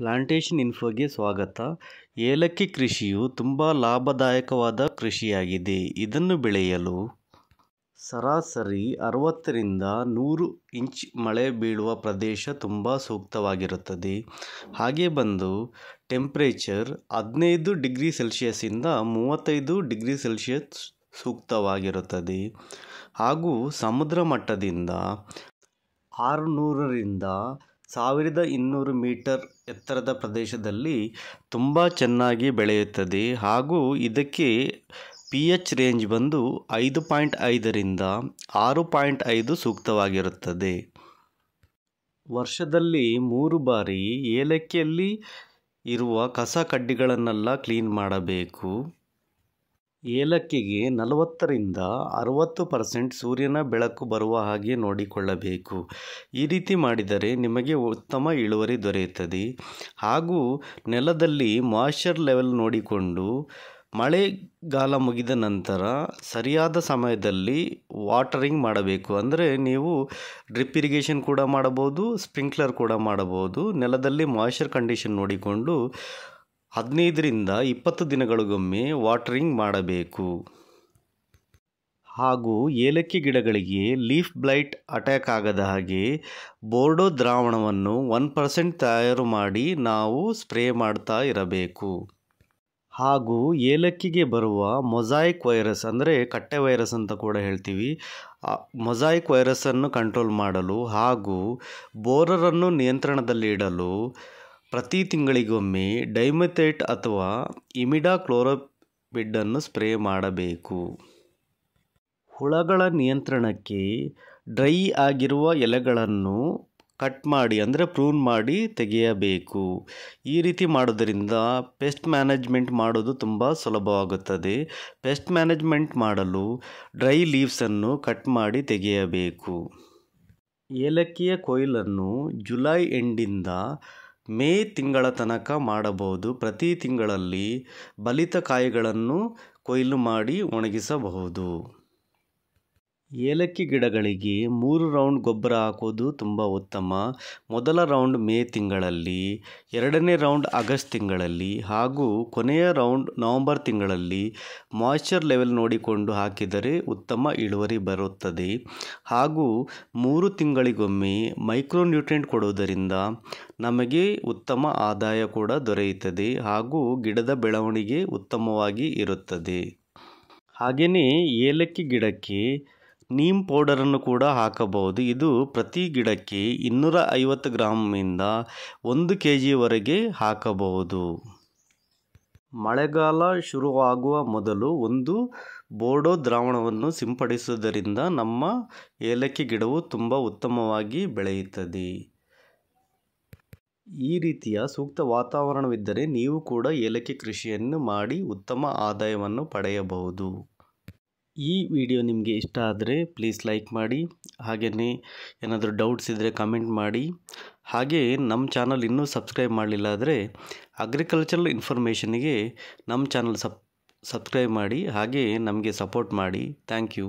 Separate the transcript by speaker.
Speaker 1: plantation ಇನ್ಫೋಗೆ ಸ್ವಾಗತ ಏಲಕ್ಕಿ ಕೃಷಿಯು ತುಂಬ ಲಾಭದಾಯಕವಾದ ಕೃಷಿಯಾಗಿದೆ ಇದನ್ನು ಬೆಳೆಯಲು ಸರಾಸರಿ ಅರವತ್ತರಿಂದ ನೂರು ಇಂಚ್ ಮಳೆ ಬೀಳುವ ಪ್ರದೇಶ ತುಂಬ ಸೂಕ್ತವಾಗಿರುತ್ತದೆ ಹಾಗೆ ಬಂದು ಟೆಂಪ್ರೇಚರ್ ಹದಿನೈದು ಡಿಗ್ರಿ ಸೆಲ್ಸಿಯಸ್ಸಿಂದ ಮೂವತ್ತೈದು ಡಿಗ್ರಿ ಸೆಲ್ಸಿಯಸ್ ಸೂಕ್ತವಾಗಿರುತ್ತದೆ ಹಾಗೂ ಸಮುದ್ರ ಮಟ್ಟದಿಂದ ಆರುನೂರರಿಂದ ಸಾವಿರದ ಇನ್ನೂರು ಮೀಟರ್ ಎತ್ತರದ ಪ್ರದೇಶದಲ್ಲಿ ತುಂಬ ಚೆನ್ನಾಗಿ ಬೆಳೆಯುತ್ತದೆ ಹಾಗೂ ಇದಕ್ಕೆ ಪಿ ಎಚ್ ರೇಂಜ್ ಬಂದು ಐದು ಪಾಯಿಂಟ್ ಐದರಿಂದ ಆರು ಪಾಯಿಂಟ್ ಐದು ಸೂಕ್ತವಾಗಿರುತ್ತದೆ ವರ್ಷದಲ್ಲಿ ಮೂರು ಬಾರಿ ಏಲಕ್ಕಿಯಲ್ಲಿ ಇರುವ ಕಸ ಕಡ್ಡಿಗಳನ್ನೆಲ್ಲ ಕ್ಲೀನ್ ಮಾಡಬೇಕು ಏಲಕ್ಕಿಗೆ ನಲವತ್ತರಿಂದ ಅರುವತ್ತು ಪರ್ಸೆಂಟ್ ಸೂರ್ಯನ ಬೆಳಕು ಬರುವ ಹಾಗೆ ನೋಡಿಕೊಳ್ಳಬೇಕು ಈ ರೀತಿ ಮಾಡಿದರೆ ನಿಮಗೆ ಉತ್ತಮ ಇಳುವರಿ ದೊರೆಯುತ್ತದೆ ಹಾಗೂ ನೆಲದಲ್ಲಿ ಮಾಯ್ಶ್ಚರ್ ಲೆವೆಲ್ ನೋಡಿಕೊಂಡು ಮಳೆಗಾಲ ಮುಗಿದ ನಂತರ ಸರಿಯಾದ ಸಮಯದಲ್ಲಿ ವಾಟರಿಂಗ್ ಮಾಡಬೇಕು ಅಂದರೆ ನೀವು ಡ್ರಿಪ್ ಇರಿಗೇಷನ್ ಕೂಡ ಮಾಡಬಹುದು ಸ್ಪ್ರಿಂಕ್ಲರ್ ಕೂಡ ಮಾಡಬಹುದು ನೆಲದಲ್ಲಿ ಮಾಯ್ಶ್ಚರ್ ಕಂಡೀಷನ್ ನೋಡಿಕೊಂಡು ಹದಿನೈದರಿಂದ ಇಪ್ಪತ್ತು ದಿನಗಳಿಗೊಮ್ಮೆ ವಾಟರಿಂಗ್ ಮಾಡಬೇಕು ಹಾಗೂ ಏಲಕ್ಕಿ ಗಿಡಗಳಿಗೆ ಲೀಫ್ ಬ್ಲೈಟ್ ಅಟ್ಯಾಕ್ ಆಗದ ಹಾಗೆ ಬೋರ್ಡೋ ದ್ರಾವಣವನ್ನು ಒನ್ ಪರ್ಸೆಂಟ್ ತಯಾರು ಮಾಡಿ ನಾವು ಸ್ಪ್ರೇ ಮಾಡ್ತಾ ಇರಬೇಕು ಹಾಗೂ ಏಲಕ್ಕಿಗೆ ಬರುವ ಮೊಸಾಯಿಕ್ ವೈರಸ್ ಅಂದರೆ ಕಟ್ಟೆ ವೈರಸ್ ಅಂತ ಕೂಡ ಹೇಳ್ತೀವಿ ಮೊಸಾಯಿಕ್ ವೈರಸ್ಸನ್ನು ಕಂಟ್ರೋಲ್ ಮಾಡಲು ಹಾಗೂ ಬೋರರನ್ನು ನಿಯಂತ್ರಣದಲ್ಲಿಡಲು ಪ್ರತಿ ತಿಂಗಳಿಗೊಮ್ಮೆ ಡೈಮೆಥೇಟ್ ಅಥವಾ ಇಮಿಡಾ ಕ್ಲೋರೋಬಿಡ್ಡನ್ನು ಸ್ಪ್ರೇ ಮಾಡಬೇಕು ಹುಳಗಳ ನಿಯಂತ್ರಣಕ್ಕೆ ಡ್ರೈ ಆಗಿರುವ ಎಲೆಗಳನ್ನು ಕಟ್ ಮಾಡಿ ಅಂದರೆ ಪ್ರೂನ್ ಮಾಡಿ ತೆಗೆಯಬೇಕು ಈ ರೀತಿ ಮಾಡೋದರಿಂದ ಪೆಸ್ಟ್ ಮ್ಯಾನೇಜ್ಮೆಂಟ್ ಮಾಡೋದು ತುಂಬ ಸುಲಭವಾಗುತ್ತದೆ ಪೆಸ್ಟ್ ಮ್ಯಾನೇಜ್ಮೆಂಟ್ ಮಾಡಲು ಡ್ರೈ ಲೀವ್ಸನ್ನು ಕಟ್ ಮಾಡಿ ತೆಗೆಯಬೇಕು ಏಲಕ್ಕಿಯ ಕೊಯ್ಲನ್ನು ಜುಲೈ ಎಂಡಿಂದ ಮೇ ತಿಂಗಳ ತನಕ ಮಾಡಬಹುದು ಪ್ರತಿ ತಿಂಗಳಲ್ಲಿ ಬಲಿತ ಕಾಯಿಗಳನ್ನು ಕೊಯ್ಲು ಮಾಡಿ ಒಣಗಿಸಬಹುದು ಏಲಕ್ಕಿ ಗಿಡಗಳಿಗೆ ಮೂರು ರೌಂಡ್ ಗೊಬ್ಬರ ಹಾಕೋದು ತುಂಬ ಉತ್ತಮ ಮೊದಲ ರೌಂಡ್ ಮೇ ತಿಂಗಳಲ್ಲಿ ಎರಡನೇ ರೌಂಡ್ ಆಗಸ್ಟ್ ತಿಂಗಳಲ್ಲಿ ಹಾಗೂ ಕೊನೆಯ ರೌಂಡ್ ನವಂಬರ್ ತಿಂಗಳಲ್ಲಿ ಮಾಯ್ಶ್ಚರ್ ಲೆವೆಲ್ ನೋಡಿಕೊಂಡು ಹಾಕಿದರೆ ಉತ್ತಮ ಇಳುವರಿ ಬರುತ್ತದೆ ಹಾಗೂ ಮೂರು ತಿಂಗಳಿಗೊಮ್ಮೆ ಮೈಕ್ರೋನ್ಯೂಟ್ರಿಯೆಂಟ್ ಕೊಡುವುದರಿಂದ ನಮಗೆ ಉತ್ತಮ ಆದಾಯ ಕೂಡ ದೊರೆಯುತ್ತದೆ ಹಾಗೂ ಗಿಡದ ಬೆಳವಣಿಗೆ ಉತ್ತಮವಾಗಿ ಇರುತ್ತದೆ ಹಾಗೆಯೇ ಏಲಕ್ಕಿ ಗಿಡಕ್ಕೆ ನೀಮ್ ಪೌಡರನ್ನು ಕೂಡ ಹಾಕಬಹುದು ಇದು ಪ್ರತಿ ಗಿಡಕ್ಕೆ ಇನ್ನೂರ ಐವತ್ತು ಗ್ರಾಮಿಂದ ಒಂದು ಕೆ ಜಿವರೆಗೆ ಹಾಕಬಹುದು ಮಳೆಗಾಲ ಶುರುವಾಗುವ ಮೊದಲು ಒಂದು ಬೋಡೋ ದ್ರಾವಣವನ್ನು ಸಿಂಪಡಿಸುವುದರಿಂದ ನಮ್ಮ ಏಲಕ್ಕಿ ಗಿಡವು ತುಂಬ ಉತ್ತಮವಾಗಿ ಬೆಳೆಯುತ್ತದೆ ಈ ರೀತಿಯ ಸೂಕ್ತ ವಾತಾವರಣವಿದ್ದರೆ ನೀವು ಕೂಡ ಏಲಕ್ಕಿ ಕೃಷಿಯನ್ನು ಮಾಡಿ ಉತ್ತಮ ಆದಾಯವನ್ನು ಪಡೆಯಬಹುದು ಈ ವಿಡಿಯೋ ನಿಮಗೆ ಇಷ್ಟ ಆದರೆ ಪ್ಲೀಸ್ ಲೈಕ್ ಮಾಡಿ ಹಾಗೆಯೇ ಏನಾದರೂ ಡೌಟ್ಸ್ ಇದ್ದರೆ ಕಮೆಂಟ್ ಮಾಡಿ ಹಾಗೇ ನಮ್ಮ ಚಾನಲ್ ಇನ್ನೂ ಸಬ್ಸ್ಕ್ರೈಬ್ ಮಾಡಲಿಲ್ಲ ಆದರೆ ಅಗ್ರಿಕಲ್ಚರಲ್ ಇನ್ಫಾರ್ಮೇಷನಿಗೆ ನಮ್ಮ ಚಾನಲ್ ಸಬ್ ಸಬ್ಸ್ಕ್ರೈಬ್ ಮಾಡಿ ಹಾಗೆ ನಮಗೆ ಸಪೋರ್ಟ್ ಮಾಡಿ ಥ್ಯಾಂಕ್ ಯು